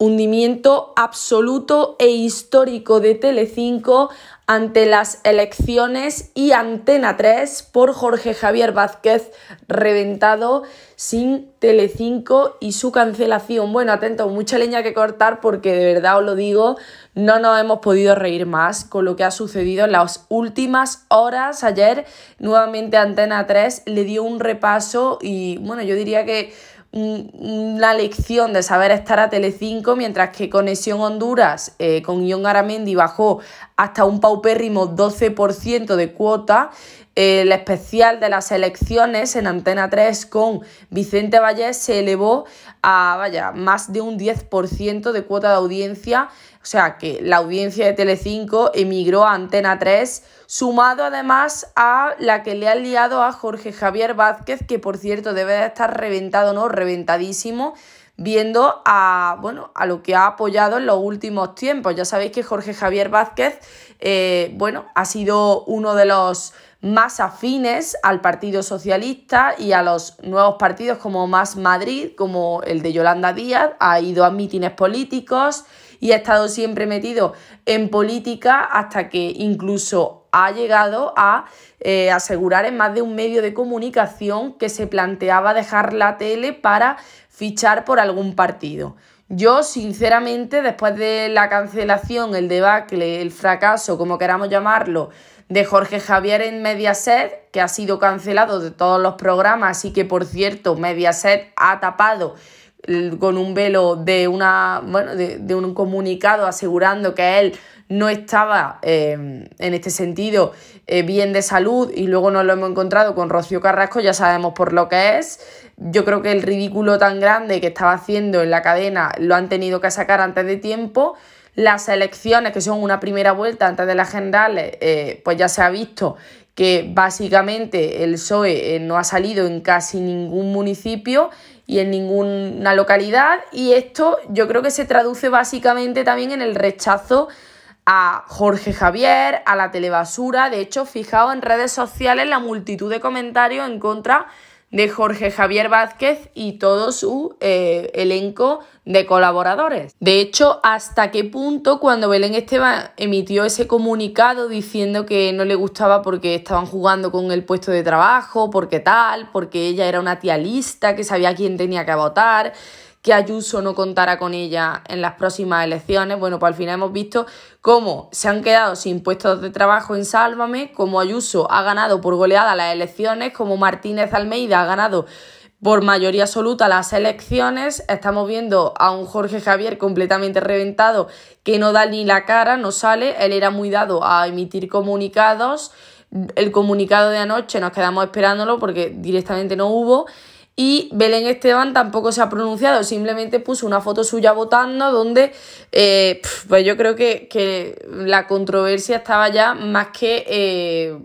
hundimiento absoluto e histórico de Telecinco ante las elecciones y Antena 3 por Jorge Javier Vázquez reventado sin Telecinco y su cancelación. Bueno, atento, mucha leña que cortar porque de verdad os lo digo, no nos hemos podido reír más con lo que ha sucedido en las últimas horas. Ayer nuevamente Antena 3 le dio un repaso y bueno, yo diría que Mm, mm, la lección de saber estar a Telecinco, mientras que Conexión Honduras eh, con Ion Aramendi bajó hasta un paupérrimo 12% de cuota, eh, el especial de las elecciones en Antena 3 con Vicente Vallés se elevó a vaya, más de un 10% de cuota de audiencia o sea que la audiencia de Tele5 emigró a Antena 3, sumado además a la que le ha liado a Jorge Javier Vázquez, que por cierto debe de estar reventado, ¿no? Reventadísimo viendo a, bueno, a lo que ha apoyado en los últimos tiempos. Ya sabéis que Jorge Javier Vázquez, eh, bueno, ha sido uno de los más afines al Partido Socialista y a los nuevos partidos como Más Madrid, como el de Yolanda Díaz, ha ido a mítines políticos y ha estado siempre metido en política hasta que incluso ha llegado a eh, asegurar en más de un medio de comunicación que se planteaba dejar la tele para fichar por algún partido. Yo, sinceramente, después de la cancelación, el debacle, el fracaso, como queramos llamarlo, de Jorge Javier en Mediaset, que ha sido cancelado de todos los programas y que, por cierto, Mediaset ha tapado con un velo de, una, bueno, de, de un comunicado asegurando que él no estaba eh, en este sentido eh, bien de salud y luego nos lo hemos encontrado con Rocío Carrasco, ya sabemos por lo que es. Yo creo que el ridículo tan grande que estaba haciendo en la cadena lo han tenido que sacar antes de tiempo. Las elecciones, que son una primera vuelta antes de las generales, eh, pues ya se ha visto que básicamente el PSOE no ha salido en casi ningún municipio y en ninguna localidad. Y esto yo creo que se traduce básicamente también en el rechazo a Jorge Javier, a la telebasura. De hecho, fijaos en redes sociales la multitud de comentarios en contra de Jorge Javier Vázquez y todo su eh, elenco de colaboradores. De hecho, hasta qué punto cuando Belén Esteban emitió ese comunicado diciendo que no le gustaba porque estaban jugando con el puesto de trabajo, porque tal, porque ella era una tía lista que sabía quién tenía que votar, que Ayuso no contara con ella en las próximas elecciones. Bueno, pues al final hemos visto cómo se han quedado sin puestos de trabajo en Sálvame, cómo Ayuso ha ganado por goleada las elecciones, como Martínez Almeida ha ganado por mayoría absoluta las elecciones. Estamos viendo a un Jorge Javier completamente reventado que no da ni la cara, no sale. Él era muy dado a emitir comunicados. El comunicado de anoche nos quedamos esperándolo porque directamente no hubo y Belén Esteban tampoco se ha pronunciado, simplemente puso una foto suya votando donde eh, pues yo creo que, que, la controversia estaba ya más que... Eh,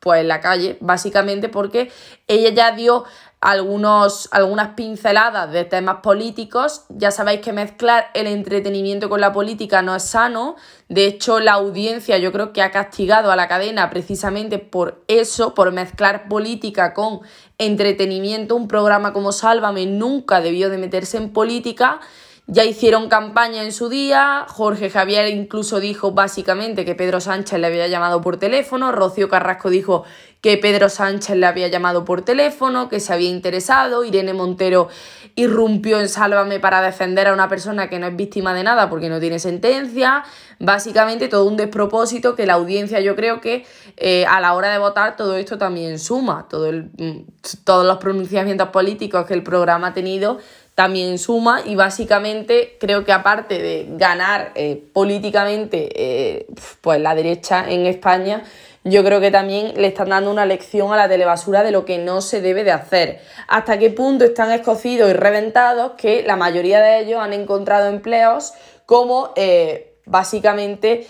pues en la calle, básicamente porque ella ya dio algunos, algunas pinceladas de temas políticos. Ya sabéis que mezclar el entretenimiento con la política no es sano. De hecho, la audiencia yo creo que ha castigado a la cadena precisamente por eso, por mezclar política con entretenimiento. Un programa como Sálvame nunca debió de meterse en política. Ya hicieron campaña en su día, Jorge Javier incluso dijo básicamente que Pedro Sánchez le había llamado por teléfono, Rocío Carrasco dijo que Pedro Sánchez le había llamado por teléfono, que se había interesado, Irene Montero irrumpió en Sálvame para defender a una persona que no es víctima de nada porque no tiene sentencia, básicamente todo un despropósito que la audiencia yo creo que eh, a la hora de votar todo esto también suma, todo el, mm, todos los pronunciamientos políticos que el programa ha tenido también suma y básicamente creo que aparte de ganar eh, políticamente eh, pues la derecha en España, yo creo que también le están dando una lección a la telebasura de lo que no se debe de hacer. Hasta qué punto están escocidos y reventados que la mayoría de ellos han encontrado empleos como... Eh, básicamente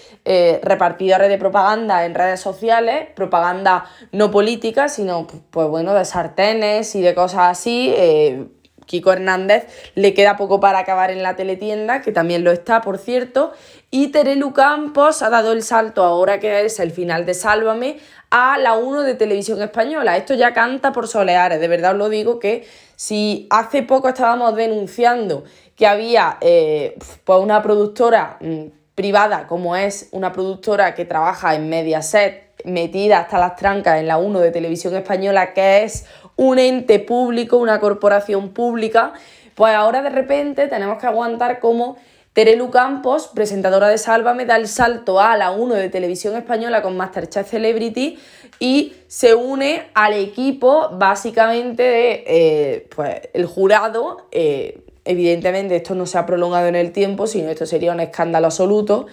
repartidores de propaganda en redes sociales, propaganda no política, sino pues, pues bueno, de sartenes y de cosas así, Kiko Hernández le queda poco para acabar en la teletienda, que también lo está, por cierto. Y Terelu Campos ha dado el salto ahora que es el final de Sálvame a la 1 de Televisión Española. Esto ya canta por soleares, de verdad os lo digo que si hace poco estábamos denunciando que había eh, pues una productora mm, privada como es una productora que trabaja en Mediaset metida hasta las trancas en la 1 de Televisión Española que es un ente público, una corporación pública, pues ahora de repente tenemos que aguantar cómo Terelu Campos, presentadora de Sálvame, da el salto a la 1 de televisión española con Masterchef Celebrity y se une al equipo básicamente del eh, pues, el jurado. Eh, evidentemente esto no se ha prolongado en el tiempo, sino esto sería un escándalo absoluto.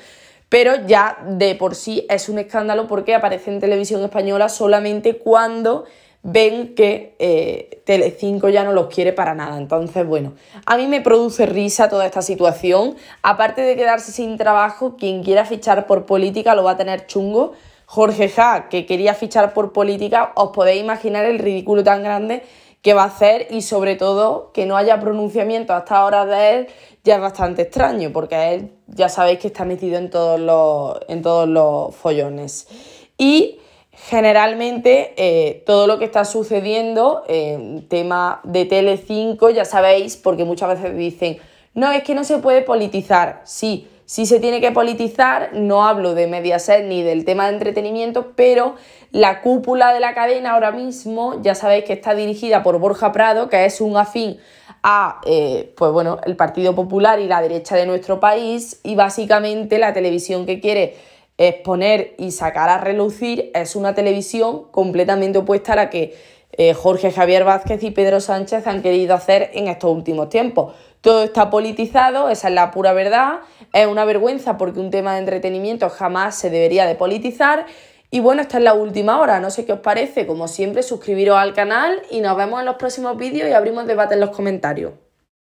Pero ya de por sí es un escándalo porque aparece en televisión española solamente cuando ven que tele eh, Telecinco ya no los quiere para nada. Entonces, bueno, a mí me produce risa toda esta situación. Aparte de quedarse sin trabajo, quien quiera fichar por política lo va a tener chungo. Jorge Ja, que quería fichar por política, os podéis imaginar el ridículo tan grande que va a hacer y sobre todo que no haya pronunciamiento hasta ahora de él ya es bastante extraño, porque a él ya sabéis que está metido en todos los, en todos los follones. Y generalmente eh, todo lo que está sucediendo en eh, tema de Tele5, ya sabéis, porque muchas veces dicen, no, es que no se puede politizar. Sí, sí se tiene que politizar, no hablo de Mediaset ni del tema de entretenimiento, pero la cúpula de la cadena ahora mismo, ya sabéis que está dirigida por Borja Prado, que es un afín a eh, pues bueno, el Partido Popular y la derecha de nuestro país, y básicamente la televisión que quiere exponer y sacar a relucir es una televisión completamente opuesta a la que eh, Jorge Javier Vázquez y Pedro Sánchez han querido hacer en estos últimos tiempos. Todo está politizado, esa es la pura verdad, es una vergüenza porque un tema de entretenimiento jamás se debería de politizar. Y bueno, esta es la última hora, no sé qué os parece, como siempre suscribiros al canal y nos vemos en los próximos vídeos y abrimos debate en los comentarios.